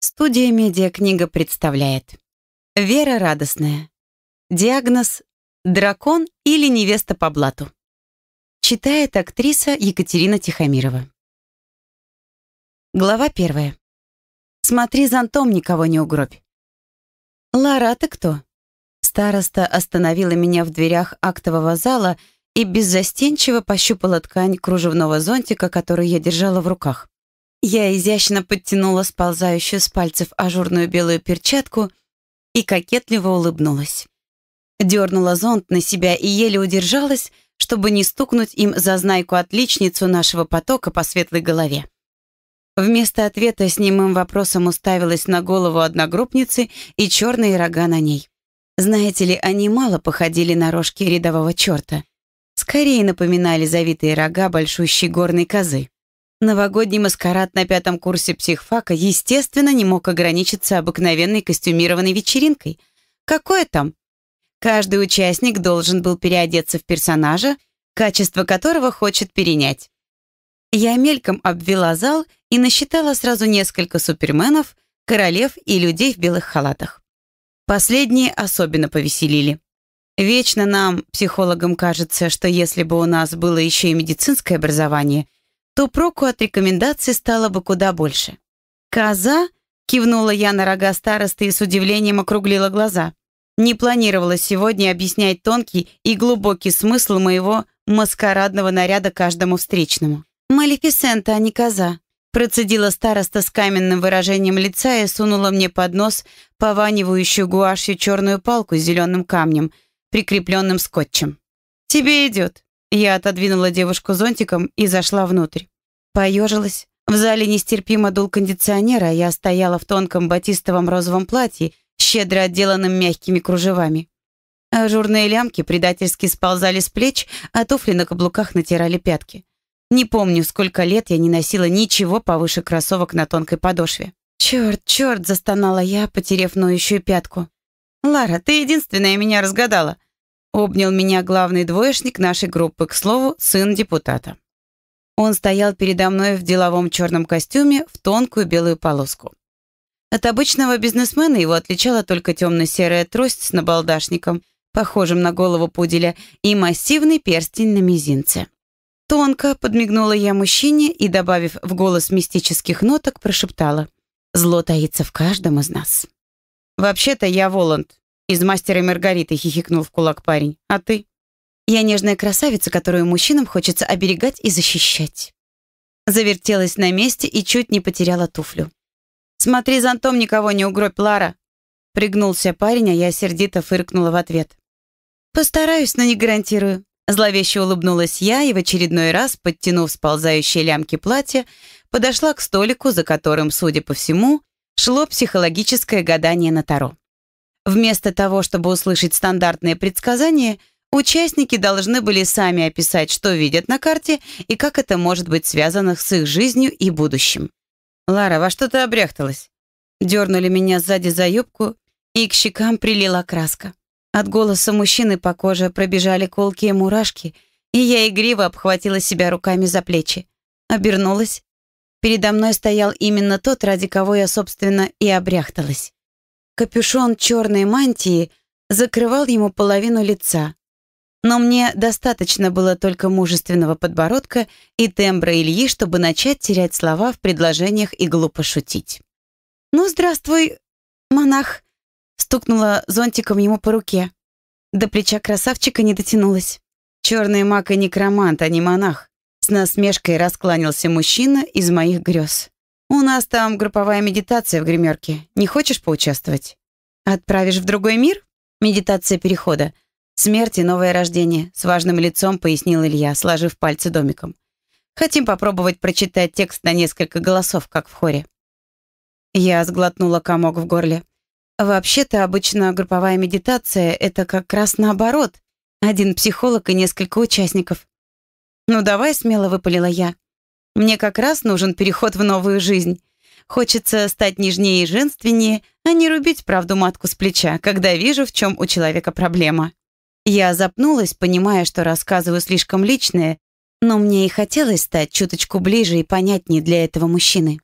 Студия «Медиакнига» представляет. Вера Радостная. Диагноз «Дракон или невеста по блату». Читает актриса Екатерина Тихомирова. Глава первая. «Смотри, зонтом никого не угробь». «Лара, а ты кто?» Староста остановила меня в дверях актового зала и беззастенчиво пощупала ткань кружевного зонтика, который я держала в руках. Я изящно подтянула сползающую с пальцев ажурную белую перчатку и кокетливо улыбнулась. Дернула зонт на себя и еле удержалась, чтобы не стукнуть им за знайку-отличницу нашего потока по светлой голове. Вместо ответа с немым вопросом уставилась на голову одногруппницы и черные рога на ней. Знаете ли, они мало походили на рожки рядового черта. Скорее напоминали завитые рога большущей горной козы. Новогодний маскарад на пятом курсе психфака, естественно, не мог ограничиться обыкновенной костюмированной вечеринкой. Какое там? Каждый участник должен был переодеться в персонажа, качество которого хочет перенять. Я мельком обвела зал и насчитала сразу несколько суперменов, королев и людей в белых халатах. Последние особенно повеселили. Вечно нам, психологам, кажется, что если бы у нас было еще и медицинское образование – то проку от рекомендации стало бы куда больше. «Коза?» — кивнула я на рога старосты и с удивлением округлила глаза. Не планировала сегодня объяснять тонкий и глубокий смысл моего маскарадного наряда каждому встречному. «Малефисента, а не коза», — процедила староста с каменным выражением лица и сунула мне под нос пованивающую гуашью черную палку с зеленым камнем, прикрепленным скотчем. «Тебе идет». Я отодвинула девушку зонтиком и зашла внутрь. Поежилась. В зале нестерпимо дул кондиционер, а я стояла в тонком батистовом розовом платье, щедро отделанном мягкими кружевами. Ажурные лямки предательски сползали с плеч, а туфли на каблуках натирали пятки. Не помню, сколько лет я не носила ничего повыше кроссовок на тонкой подошве. «Черт, черт!» – застонала я, потеряв ноющую пятку. «Лара, ты единственная меня разгадала. Обнял меня главный двоечник нашей группы, к слову, сын депутата. Он стоял передо мной в деловом черном костюме в тонкую белую полоску. От обычного бизнесмена его отличала только темно-серая трость с набалдашником, похожим на голову пуделя, и массивный перстень на мизинце. Тонко подмигнула я мужчине и, добавив в голос мистических ноток, прошептала. «Зло таится в каждом из нас». «Вообще-то я Воланд. «Из мастера Маргариты», — хихикнул в кулак парень. «А ты?» «Я нежная красавица, которую мужчинам хочется оберегать и защищать». Завертелась на месте и чуть не потеряла туфлю. «Смотри, зонтом никого не угробь, Лара!» Пригнулся парень, а я сердито фыркнула в ответ. «Постараюсь, но не гарантирую». Зловеще улыбнулась я и в очередной раз, подтянув сползающие лямки платья, подошла к столику, за которым, судя по всему, шло психологическое гадание на Таро. Вместо того, чтобы услышать стандартные предсказания, участники должны были сами описать, что видят на карте и как это может быть связано с их жизнью и будущим. «Лара, во что ты обряхталась?» Дернули меня сзади за юбку, и к щекам прилила краска. От голоса мужчины по коже пробежали колкие мурашки, и я игриво обхватила себя руками за плечи. Обернулась. Передо мной стоял именно тот, ради кого я, собственно, и обряхталась. Капюшон черной мантии закрывал ему половину лица. Но мне достаточно было только мужественного подбородка и тембра Ильи, чтобы начать терять слова в предложениях и глупо шутить. «Ну, здравствуй, монах!» — стукнула зонтиком ему по руке. До плеча красавчика не дотянулась. «Черный маг и некромант, а не монах!» — с насмешкой раскланялся мужчина из моих грез. У нас там групповая медитация в гримерке. Не хочешь поучаствовать? Отправишь в другой мир? Медитация перехода. Смерть и новое рождение, с важным лицом пояснил Илья, сложив пальцы домиком. Хотим попробовать прочитать текст на несколько голосов, как в хоре. Я сглотнула комок в горле. Вообще-то, обычно групповая медитация — это как раз наоборот. Один психолог и несколько участников. «Ну давай», — смело выпалила я. Мне как раз нужен переход в новую жизнь. Хочется стать нежнее и женственнее, а не рубить правду матку с плеча, когда вижу, в чем у человека проблема. Я запнулась, понимая, что рассказываю слишком личное, но мне и хотелось стать чуточку ближе и понятнее для этого мужчины.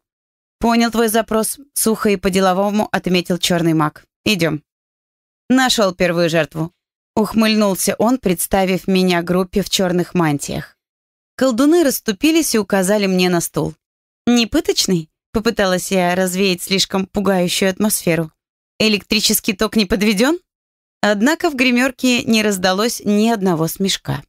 «Понял твой запрос», — сухо и по-деловому отметил черный маг. «Идем». Нашел первую жертву. Ухмыльнулся он, представив меня группе в черных мантиях. Колдуны расступились и указали мне на стул. «Не пыточный?» — попыталась я развеять слишком пугающую атмосферу. «Электрический ток не подведен?» Однако в гримерке не раздалось ни одного смешка.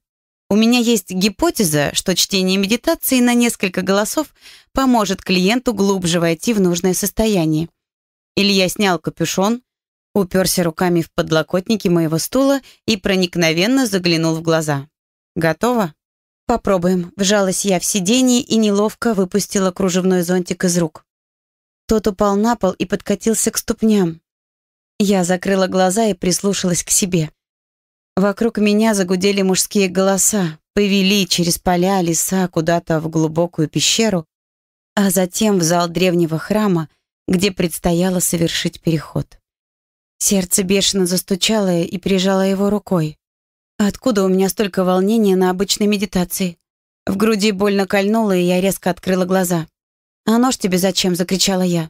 У меня есть гипотеза, что чтение медитации на несколько голосов поможет клиенту глубже войти в нужное состояние. Илья снял капюшон, уперся руками в подлокотники моего стула и проникновенно заглянул в глаза. «Готово?» «Попробуем», — вжалась я в сиденье и неловко выпустила кружевной зонтик из рук. Тот упал на пол и подкатился к ступням. Я закрыла глаза и прислушалась к себе. Вокруг меня загудели мужские голоса, повели через поля, леса, куда-то в глубокую пещеру, а затем в зал древнего храма, где предстояло совершить переход. Сердце бешено застучало и прижало его рукой. Откуда у меня столько волнения на обычной медитации? В груди больно кольнуло, и я резко открыла глаза. «А нож тебе зачем?» — закричала я.